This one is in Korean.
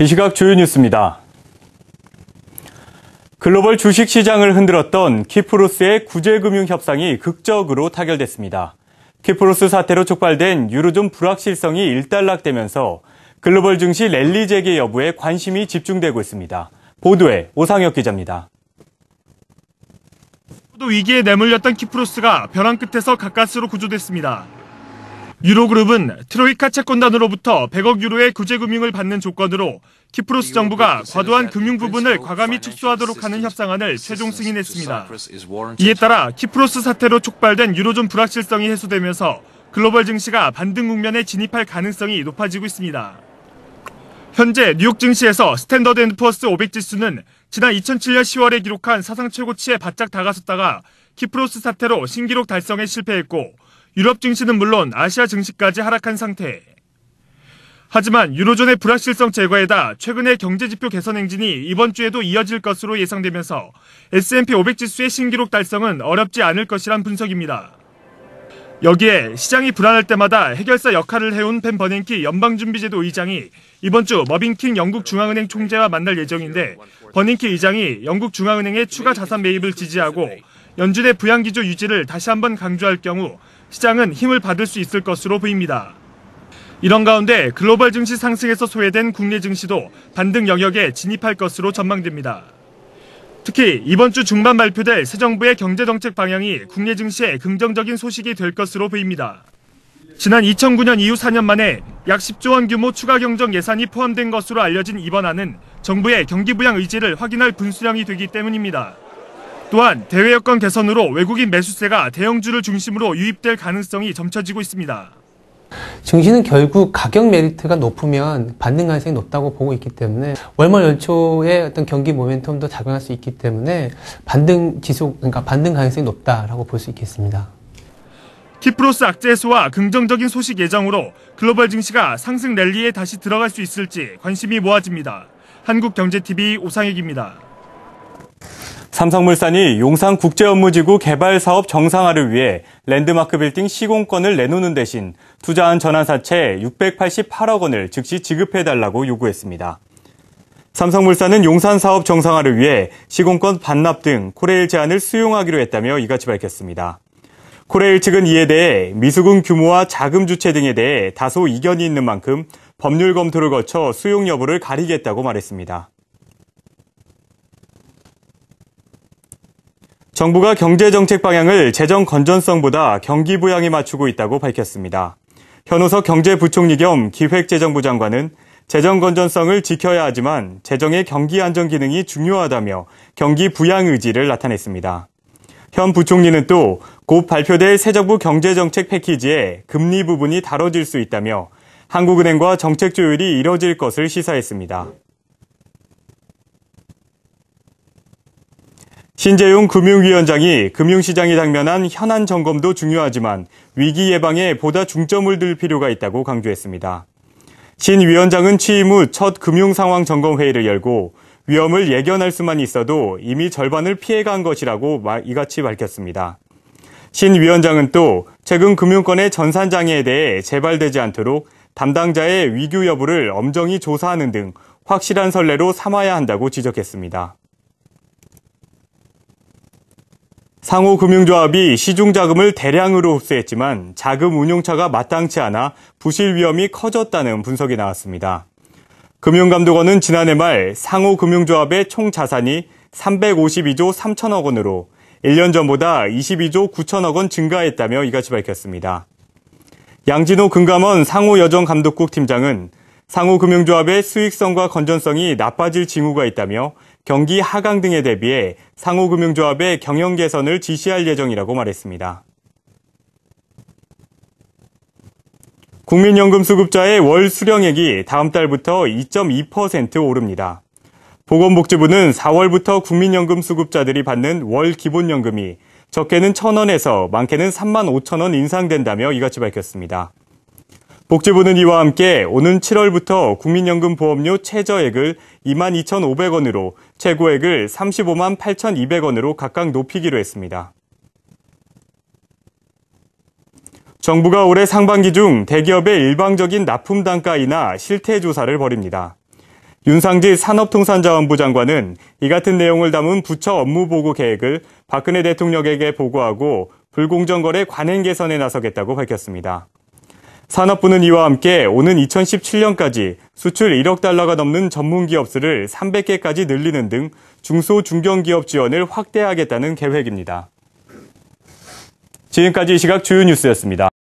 이 시각 주요 뉴스입니다. 글로벌 주식 시장을 흔들었던 키프로스의 구제금융 협상이 극적으로 타결됐습니다. 키프로스 사태로 촉발된 유로존 불확실성이 일단락되면서 글로벌 증시 랠리 재개 여부에 관심이 집중되고 있습니다. 보도에 오상혁 기자입니다. 또 위기에 내몰렸던 키프로스가 벼랑 끝에서 가까스로 구조됐습니다. 유로그룹은 트로이카 채권단으로부터 100억 유로의 구제금융을 받는 조건으로 키프로스 정부가 과도한 금융 부분을 과감히 축소하도록 하는 협상안을 최종 승인했습니다. 이에 따라 키프로스 사태로 촉발된 유로존 불확실성이 해소되면서 글로벌 증시가 반등 국면에 진입할 가능성이 높아지고 있습니다. 현재 뉴욕 증시에서 스탠더드 앤 포스 500 지수는 지난 2007년 10월에 기록한 사상 최고치에 바짝 다가섰다가 키프로스 사태로 신기록 달성에 실패했고 유럽 증시는 물론 아시아 증시까지 하락한 상태. 하지만 유로존의 불확실성 제거에다 최근의 경제지표 개선 행진이 이번 주에도 이어질 것으로 예상되면서 S&P 500 지수의 신기록 달성은 어렵지 않을 것이란 분석입니다. 여기에 시장이 불안할 때마다 해결사 역할을 해온 펜 버냉키 연방준비제도 의장이 이번 주 머빈킹 영국 중앙은행 총재와 만날 예정인데 버냉키 의장이 영국 중앙은행의 추가 자산 매입을 지지하고 연준의 부양기조 유지를 다시 한번 강조할 경우 시장은 힘을 받을 수 있을 것으로 보입니다. 이런 가운데 글로벌 증시 상승에서 소외된 국내 증시도 반등 영역에 진입할 것으로 전망됩니다. 특히 이번 주 중반 발표될 새 정부의 경제정책 방향이 국내 증시에 긍정적인 소식이 될 것으로 보입니다. 지난 2009년 이후 4년 만에 약 10조 원 규모 추가 경정 예산이 포함된 것으로 알려진 이번 안은 정부의 경기 부양 의지를 확인할 분수령이 되기 때문입니다. 또한 대외 여건 개선으로 외국인 매수세가 대형주를 중심으로 유입될 가능성이 점쳐지고 있습니다. 증시는 결국 가격 메리트가 높으면 반등 가능성이 높다고 보고 있기 때문에 월말 연초에 어떤 경기 모멘텀도 작용할 수 있기 때문에 반등 지속 그러니까 반등 가능성이 높다라고 볼 수 있겠습니다. 키프로스 악재 해소와 긍정적인 소식 예정으로 글로벌 증시가 상승 랠리에 다시 들어갈 수 있을지 관심이 모아집니다. 한국경제TV 오상혁입니다. 삼성물산이 용산국제업무지구 개발 사업 정상화를 위해 랜드마크 빌딩 시공권을 내놓는 대신 투자한 전환사채 688억 원을 즉시 지급해달라고 요구했습니다. 삼성물산은 용산 사업 정상화를 위해 시공권 반납 등 코레일 제안을 수용하기로 했다며 이같이 밝혔습니다. 코레일 측은 이에 대해 미수금 규모와 자금 주체 등에 대해 다소 이견이 있는 만큼 법률 검토를 거쳐 수용 여부를 가리겠다고 말했습니다. 정부가 경제 정책 방향을 재정 건전성보다 경기 부양에 맞추고 있다고 밝혔습니다. 현우석 경제부총리 겸 기획재정부 장관은 재정 건전성을 지켜야 하지만 재정의 경기 안정 기능이 중요하다며 경기 부양 의지를 나타냈습니다. 현 부총리는 또 곧 발표될 새 정부 경제정책 패키지에 금리 부분이 다뤄질 수 있다며 한국은행과 정책 조율이 이뤄질 것을 시사했습니다. 신재용 금융위원장이 금융시장이 당면한 현안 점검도 중요하지만 위기 예방에 보다 중점을 둘 필요가 있다고 강조했습니다. 신 위원장은 취임 후 첫 금융상황 점검회의를 열고 위험을 예견할 수만 있어도 이미 절반을 피해간 것이라고 이같이 밝혔습니다. 신 위원장은 또 최근 금융권의 전산장애에 대해 재발되지 않도록 담당자의 위규 여부를 엄정히 조사하는 등 확실한 선례로 삼아야 한다고 지적했습니다. 상호금융조합이 시중자금을 대량으로 흡수했지만 자금 운용차가 마땅치 않아 부실 위험이 커졌다는 분석이 나왔습니다. 금융감독원은 지난해 말 상호금융조합의 총 자산이 352조 3천억 원으로 1년 전보다 22조 9천억 원 증가했다며 이같이 밝혔습니다. 양진호 금감원 상호여정감독국 팀장은 상호금융조합의 수익성과 건전성이 나빠질 징후가 있다며 경기 하강 등에 대비해 상호금융조합의 경영 개선을 지시할 예정이라고 말했습니다. 국민연금수급자의 월 수령액이 다음 달부터 2.2% 오릅니다. 보건복지부는 4월부터 국민연금 수급자들이 받는 월 기본연금이 적게는 1,000원에서 많게는 3만 5천 원 인상된다며 이같이 밝혔습니다. 복지부는 이와 함께 오는 7월부터 국민연금 보험료 최저액을 22,500원으로 최고액을 35만 8,200원으로 각각 높이기로 했습니다. 정부가 올해 상반기 중 대기업의 일방적인 납품 단가이나 실태 조사를 벌입니다. 윤상지 산업통상자원부 장관은 이 같은 내용을 담은 부처 업무 보고 계획을 박근혜 대통령에게 보고하고 불공정 거래 관행 개선에 나서겠다고 밝혔습니다. 산업부는 이와 함께 오는 2017년까지 수출 1억 달러가 넘는 전문기업 수를 300개까지 늘리는 등 중소 중견기업 지원을 확대하겠다는 계획입니다. 지금까지 시각 주요 뉴스였습니다.